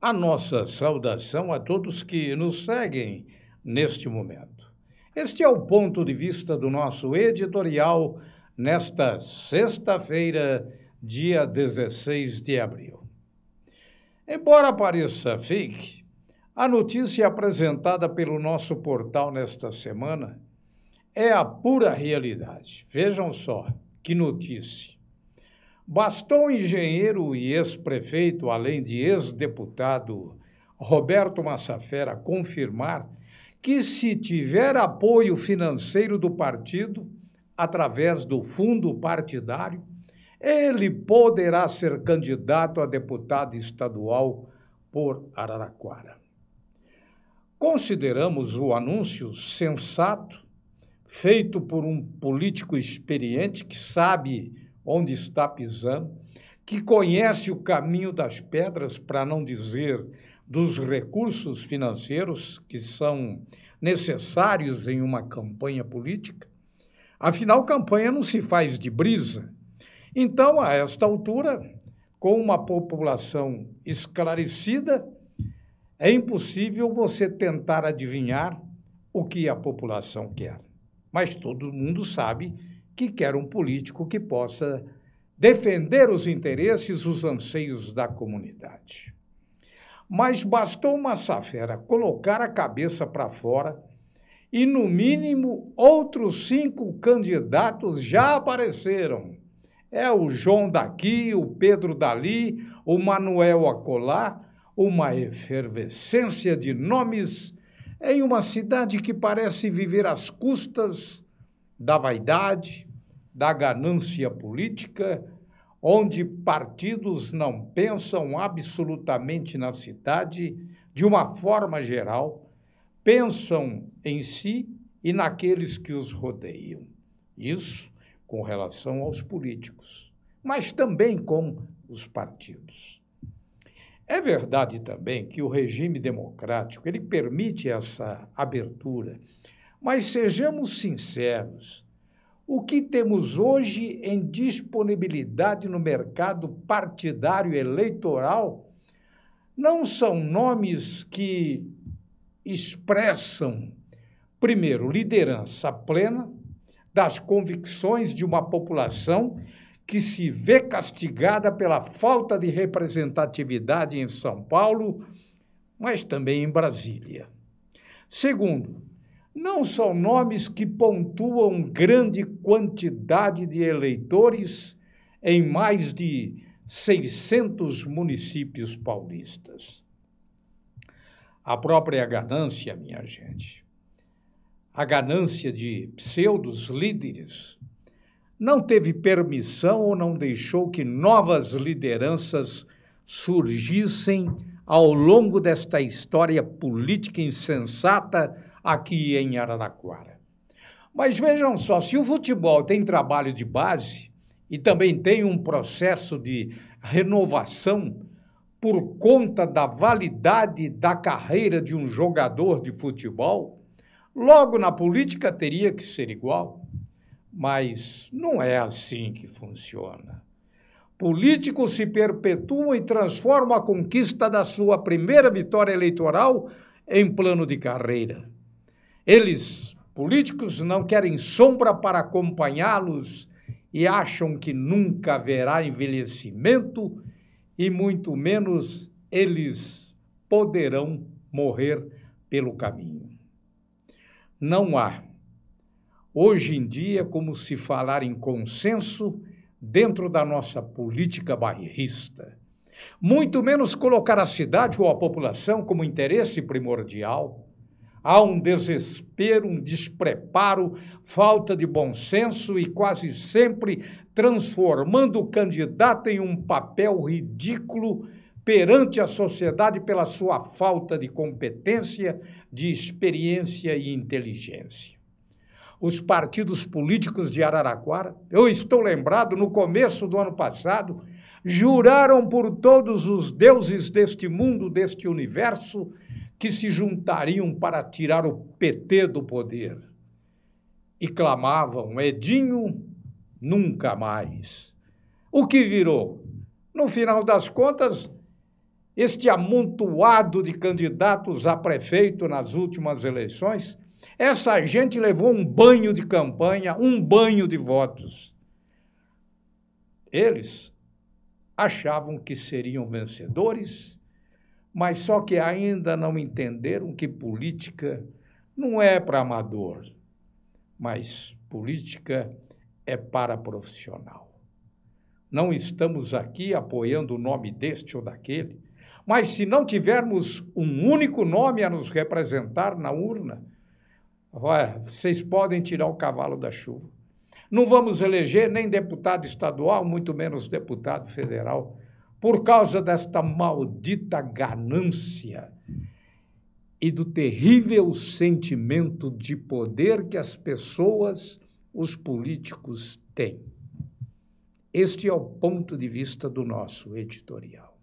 a nossa saudação a todos que nos seguem neste momento. Este é o ponto de vista do nosso editorial nesta sexta-feira, dia 16 de abril. Embora pareça fique, a notícia apresentada pelo nosso portal nesta semana é a pura realidade. Vejam só que notícia. Bastou o engenheiro e ex-prefeito, além de ex-deputado Roberto Massafera, confirmar que, se tiver apoio financeiro do partido, através do fundo partidário, ele poderá ser candidato a deputado estadual por Araraquara. Consideramos o anúncio sensato, feito por um político experiente que sabe onde está pisando, que conhece o caminho das pedras, para não dizer dos recursos financeiros que são necessários em uma campanha política. Afinal, campanha não se faz de brisa. Então, a esta altura, com uma população esclarecida, é impossível você tentar adivinhar o que a população quer. Mas todo mundo sabe que quer um político que possa defender os interesses, os anseios da comunidade. Mas bastou uma safera colocar a cabeça para fora e, no mínimo, outros cinco candidatos já apareceram. É o João daqui, o Pedro dali, o Manuel acolá, uma efervescência de nomes em uma cidade que parece viver às custas da vaidade, da ganância política, onde partidos não pensam absolutamente na cidade de uma forma geral, pensam em si e naqueles que os rodeiam. Isso com relação aos políticos, mas também com os partidos. É verdade também que o regime democrático ele permite essa abertura, mas sejamos sinceros, o que temos hoje em disponibilidade no mercado partidário eleitoral não são nomes que expressam, primeiro, liderança plena das convicções de uma população que se vê castigada pela falta de representatividade em São Paulo, mas também em Brasília. Segundo, não são nomes que pontuam grande quantidade de eleitores em mais de 600 municípios paulistas. A própria ganância, minha gente, a ganância de pseudos líderes, não teve permissão ou não deixou que novas lideranças surgissem ao longo desta história política insensata aqui em Araraquara. Mas vejam só, se o futebol tem trabalho de base e também tem um processo de renovação por conta da validade da carreira de um jogador de futebol, logo na política teria que ser igual. Mas não é assim que funciona. Político se perpetua e transforma a conquista da sua primeira vitória eleitoral em plano de carreira. Eles, políticos, não querem sombra para acompanhá-los e acham que nunca haverá envelhecimento e muito menos eles poderão morrer pelo caminho. Não há, hoje em dia, como se falar em consenso dentro da nossa política bairrista. Muito menos colocar a cidade ou a população como interesse primordial. Há um desespero, um despreparo, falta de bom senso e quase sempre transformando o candidato em um papel ridículo perante a sociedade pela sua falta de competência, de experiência e inteligência. Os partidos políticos de Araraquara, eu estou lembrado no começo do ano passado, juraram por todos os deuses deste mundo, deste universo, que se juntariam para tirar o PT do poder e clamavam Edinho nunca mais. O que virou? No final das contas, este amontoado de candidatos a prefeito nas últimas eleições, essa gente levou um banho de campanha, um banho de votos. Eles achavam que seriam vencedores mas só que ainda não entenderam que política não é para amador, mas política é para profissional. Não estamos aqui apoiando o nome deste ou daquele, mas se não tivermos um único nome a nos representar na urna, vocês podem tirar o cavalo da chuva. Não vamos eleger nem deputado estadual, muito menos deputado federal por causa desta maldita ganância e do terrível sentimento de poder que as pessoas, os políticos, têm. Este é o ponto de vista do nosso editorial.